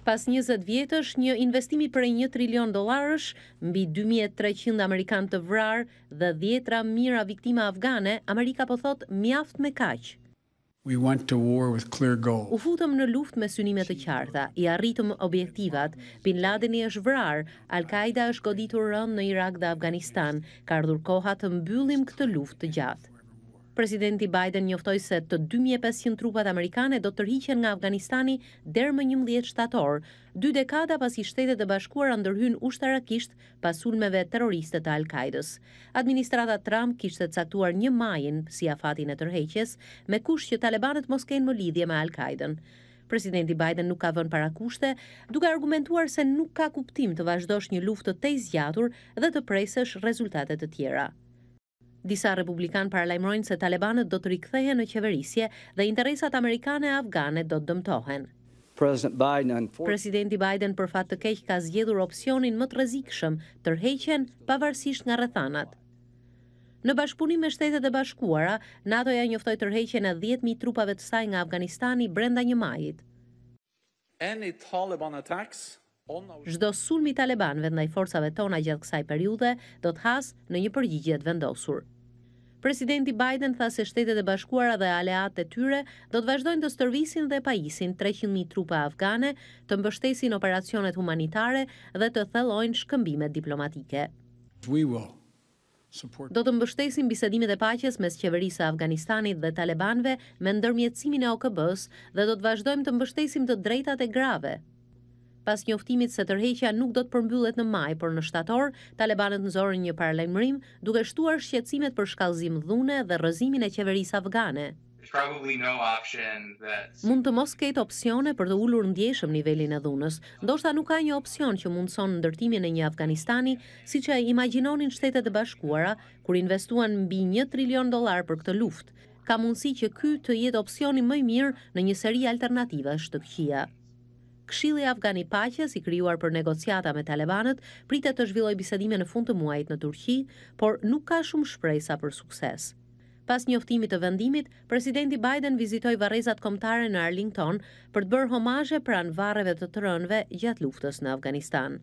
Pas 20 vjetësh, një investimi për e 1 trilion dolarësh, mbi 2300 Amerikan të vrarë dhe djetra mira viktima afgane, Amerika po thot mjaft me kaqë. U futëm në luft me synimet të qarta, i arritëm objektivat, bin Laden i është vrarë, Al-Qaida është goditur rënd në Irak dhe Afganistan, ka ardhur kohat të mbyllim këtë luft të gjatë. Presidenti Biden njoftoi se të 2500 trupat amerikane do të rrihen nga Afganistani deri më 11 shtator, dy dekada pasi Shtetet e Bashkuara ndërhyjnë ushtarakisht pas sulmeve terroriste të Al-Qaidës. Administrata Trump kishte caktuar 1 majin si afatin e tërheqjes me kusht që talibanët mos kenë më lidhje me Al-Qaidën. Presidenti Biden nuk ka vën para kushte, duke argumentuar se nuk ka kuptim të vazhdosh një luftë të tej zgjatur dhe të presësh rezultate të tjera. Disa republikan paralajmërojnë se talibanët do të rikthehen në qeverisje dhe interesat amerikane e afgane do të dëmtohen. Presidenti Biden për fat të keq ka zgjedhur opsionin më të rrezikshëm, tërheqjen pavarësisht nga rrethanat. Në bashkëpunim me Shtetet e Bashkuara, NATO ja njoftoi tërheqjen e 10000 trupave të saj nga Afganistani brenda një maji. Zdo sulmi talebanve ndaj forcave tona gjithë kësaj periude do të hasë në një përgjigjet vendosur. Presidenti Biden tha se shtetet e bashkuara dhe aleat e tyre do të vazhdojnë të stërvisin dhe pajisin 300.000 trupa afgane të mbështesin operacionet humanitare dhe të thellojnë shkëmbimet diplomatike. Do të mbështesim bisedimet e paqes mes qeverisë së Afganistanit dhe Talebanve me ndërmjetësimin e OKB-s dhe do të vazhdojmë të mbështesim të drejtat e grave, Pas njoftimit se tërheqja nuk do të përmbyllet në maj, por në shtator, talebanët nxorën një paralajmërim duke shtuar shqetësimet për shkallëzim dhune dhe rrëzimin e qeverisë afgane. Mund të mos ketë opsione për të ulur ndjeshëm nivelin e dhunës, ndoshta nuk ka një opsion që mundson ndërtimin e një Afganistani, siç e imaginonin Shtetet e Bashkuara kur investuan mbi 1 trilion dollar për këtë luftë. Ka mundësi që ky të jetë opsioni më i mirë në një seri alternativash të Këshilli Afgan i Paqes, i krijuar për negociata me talebanët, pritet të zhvilloj bisedime në fund të muajit në Turqi, por nuk ka shumë shpresa për sukses. Pas njoftimit të vendimit, presidenti Biden vizitoi varrezat kombëtare në Arlington për të bërë homazhe pranë varreve të trënëve gjatë luftës në Afganistan.